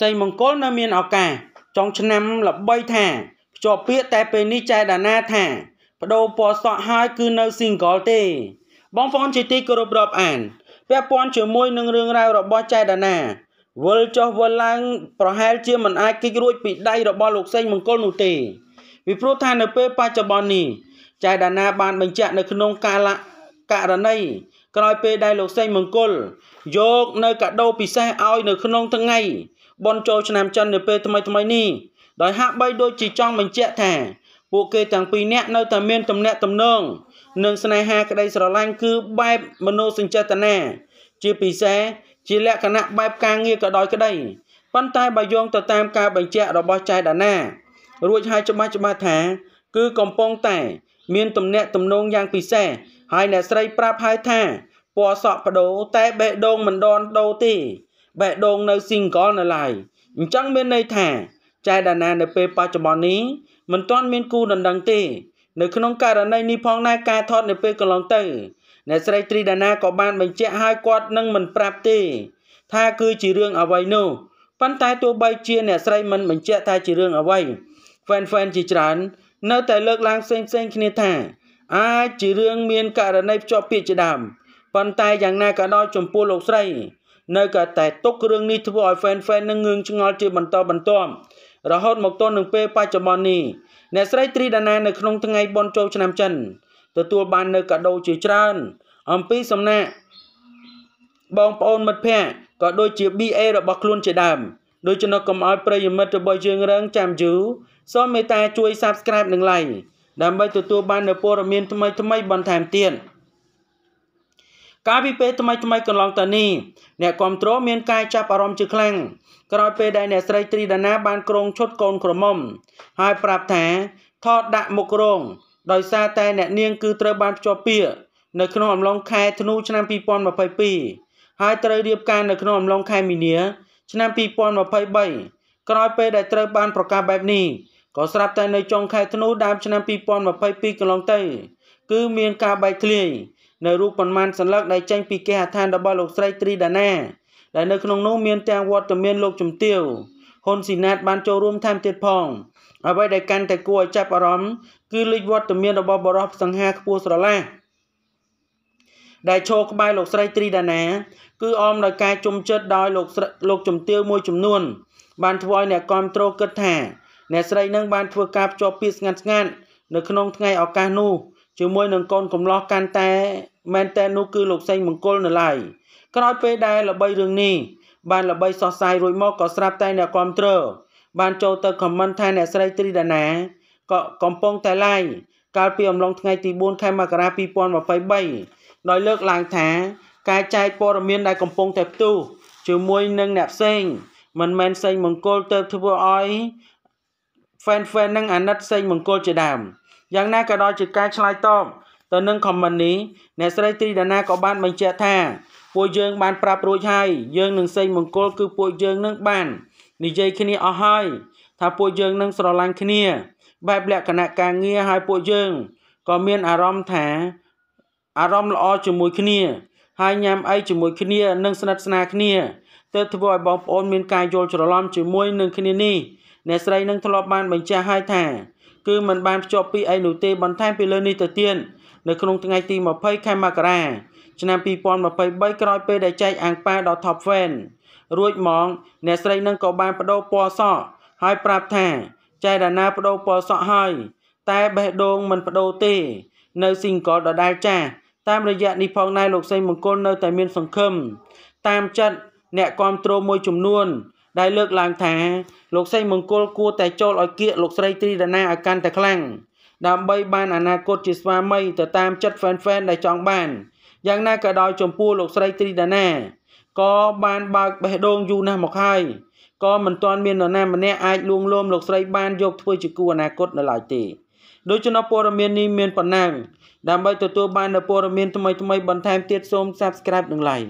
សីមង្គលនៅមានឱកាសចុងឆ្នាំល្បីថាភ្ជាប់ពាក្យតែពេលនេះចែដាណាថាបដូរពណ៌សក់ហើយ គឺនៅ single ទេ បងប្អូនជាទីគោរពរាប់អានពាក់ព័ន្ធជាមួយនឹងរឿងរ៉ាវរបស់ចែដាណាវិលចុះវិលឡើងប្រហែលជាមិនអាចគេចរួចពីដៃរបស់លោកសេងមង្គលនោះទេពីព្រោះថានៅពេលបច្ចុប្បន្ននេះចែដាណាបាន បញ្ជាក់នៅក្នុងកាលករណីក្រោយពេលដែលលោកសេងមង្គល យក នៅកាដូពិសេសឲ្យនៅ ក្នុងថ្ងៃបនចូលឆ្នាំចិននៅពេលថ្មីថ្មីនេះដោយហាក់បីដូចជាចង់បញ្ជាក់ថាពួកគេទាំងពីរនាក់នៅតែមានទំនាក់ទំនងនិងស្នេហាក្តីស្រឡាញ់គឺបែបមនោសញ្ចេតនាជាពិសេសជាលក្ខណៈបែបការងារក៏ដោយក្តីប៉ុន្តែបើយោងទៅតាម ការបញ្ជាក់របស់ចៃដាណា រួចហើយច្បាស់ច្បាស់ថា គឺកំពុងតែ មានទំនាក់ទំនងយ៉ាងពិសេសហើយអ្នកស្រីប្រាប់ហើយថាពណ៌សក់បដូរតែបេះដូងមិនដនដូរទេបេះដូងនៅ single នៅឡើយអញ្ចឹងមានន័យថាចែដាណានៅពេលបច្ចុប្បន្ននេះមិនទាន់មានគូដណ្ដឹងទេនៅក្នុងករណីនេះផងដែរការថតនៅពេលកន្លងទៅអ្នកស្រីត្រីដាណាក៏បាន បញ្ជាក់ឲ្យគាត់នឹងមិនប្រាប់ទេថាគឺជារឿងអ្វីនោះប៉ុន្តែទោះបីជា អ្នកស្រីមិនបញ្ជាក់ថាជារឿងអ្វី fan fan ជាច្រើននៅតែលើកឡើងផ្សេងៗគ្នាថាអាចជារឿងមានករណីភ្ជាប់ពាក្យជាដើមប៉ុន្តែយ៉ាងណាក៏ដោយចំពោះលោកស្រី នៅក៏តែទុករឿងនេះធ្វើឲ្យ fan fan នឹងងឿងឆ្ងល់ជាបន្តបន្ទាប់រហូតមកទល់នឹងពេលបច្ចុប្បន្ននេះអ្នកស្រីត្រីដាណានៅក្នុងថ្ងៃបុណ្យចូលឆ្នាំចិនទទួល បាននៅកាដូជាច្រើន អំពីសំណាក់បងប្អូនមិត្តភ័ក្តិក៏ដូចជា BA របស់ខ្លួនជាដើមដូច្នោះកុំឲ្យប្រិយមិត្តរបស់យើងរងចាំយូរសូមមេត្តាជួយ Subscribe និង Like ដើម្បីទទួលបាននូវព័ត៌មានថ្មីថ្មីបន្ថែមទៀតកាលពីពេលថ្មីថ្មីកន្លងទៅនេះអ្នកគ្រប់គ្រងមានការចាប់អារម្មណ៍ជាខ្លាំងក្រោយពេលដែលអ្នកស្រីទ្រីដាណា បានក្រងឈុតកូនក្រមុំ ហើយប្រាប់ថាថតដាក់មុខរងដោយសារតែអ្នកនាងគឺត្រូវបានភ្ជាប់ពាក្យនៅក្នុងអំឡុងខែធ្នូឆ្នាំ2022ហើយត្រូវរៀបការនៅក្នុងអំឡុងខែមីនា ឆ្នាំ2023ក្រោយពេលដែលត្រូវបាន ប្រកាសបែបនេះក៏ស្រាប់តែនៅចុងខែធ្នូដើមឆ្នាំ2022កន្លងទៅគឺមានការបែកធ្លាយនៅរូបប៉ុន្មានសន្លឹកដែលចេញពីគេហដ្ឋានរបស់លោកស្រីត្រីដាណាដែលនៅក្នុងនោះមានទាំងវត្តមានលោកជំទាវហ៊ុនស៊ីណាត បានចូលរួមថែមទៀតផងអ្វីដែលកាន់តែគួរឲ្យចាប់អារម្មណ៍គឺលេចវត្តមានរបស់បរិបសង្ហាខ្ពស់ស្រឡះដែលឈរក្បែរលោកស្រីត្រីដាណា គឺអមដោយការជំចិត្តដោយលោកលោកជំទាវមួយចំនួន បានធ្វើឲ្យអ្នកគ្រប់គ្រងគិតថាអ្នកស្រីនឹងបានធ្វើការភ្ជាប់ពាក្យស្ងាត់ស្ងាត់នៅក្នុងថ្ងៃឱកាសនោះជាមួយនឹងកូនកំលោះកាន់តែមែនតែនោះគឺលោកសេងមង្គលនៅឡើយក្រោយពេលដែលល្បីរឿងនេះបាន ល្បីសោះសាយរួចមកក៏ស្រាប់តែអ្នកគ្រប់គ្រងបានចូលទៅខមមិនថាអ្នកស្រីត្រីដាណាក៏កំពុងតែឡាយកាលពីអំឡុងថ្ងៃ ទី4ខែមករា2023ដោយលើកឡើងថាការចែកព័ត៌មានដែលកំពុងតែផ្ទុះជាមួយនឹងអ្នកផ្សេងមិនមែនផ្សេងមង្គលទៅធ្វើឲ្យ fanfare និងអាណិតសេងមង្គលជាដើមយ៉ាងណាក៏ដោយជាការឆ្លើយតបទៅនឹង comment នេះអ្នកស្រីត្រីដាណាក៏បានបញ្ជាក់ថា ពួកយើងបានប្រាប់រួចហើយយើងនឹងសេងមង្គលគឺពួកយើងនឹងបាននិយាយគ្នាអស់ហើយថាពួកយើងនឹងស្រឡាញ់គ្នា បែបលក្ខណៈការងារហើយពួកយើងក៏មានអារម្មណ៍ថាអារម្មណ៍ល្អជាមួយគ្នាហើយញ៉ាំអីជាមួយគ្នានិងស្និទ្ធស្នាលគ្នាទើបធ្វើឲ្យបងប្អូនមានការយល់ច្រឡំជាមួយនឹងគ្នានេះអ្នកស្រីនឹងធ្លាប់បានបញ្ជាក់ហើយថាគឺมันបានភ្ជាប់ពីអីនោះទេបន្ថែមពីលើនេះទៅទៀតនៅក្នុងថ្ងៃទី20ខែមករាឆ្នាំ2023ក្រោយពេលដែលចែកអាំងប៉ាដល់ Top Fan រួចមកអ្នកស្រីនឹងក៏បានបដូរពណ៌សក់ហើយប្រាប់ថាចែកដាណាបដូរពណ៌សក់ហើយតែបេះដូងមិនបដូរទេ នៅ single ដដែលចាស់តាមរយៈនេះផងដែរលោកសេងមង្គលនៅតែមានសង្ឃឹមតាមចិត្តអ្នកគ្រប់គ្រងមួយចំនួនដែលលើកឡើងថាលោកសីមង្គលគួរតែចូលឲ្យគៀកលោកស្រីត្រីដាណាឲ្យកាន់តែខ្លាំងដើម្បីបានអនាគតជាស្វាមីទៅតាមចិត្ត fan fan ដែលចង់បានយ៉ាងណាក៏ដោយចំពោះលោកស្រីត្រីដាណាក៏បានបើកបេះដូងយូរណាស់មកហើយក៏មិនទាន់មាននរណាម្នាក់អាចលួងលោមលោកស្រីបានយកធ្វើជាគូអនាគតនៅឡើយទេដូច្នេះព័ត៌មាននេះមានប៉ុណ្ណាដើម្បីទទួលបាននូវព័ត៌មានថ្មីៗបន្ថែមទៀតសូម Subscribe និង Like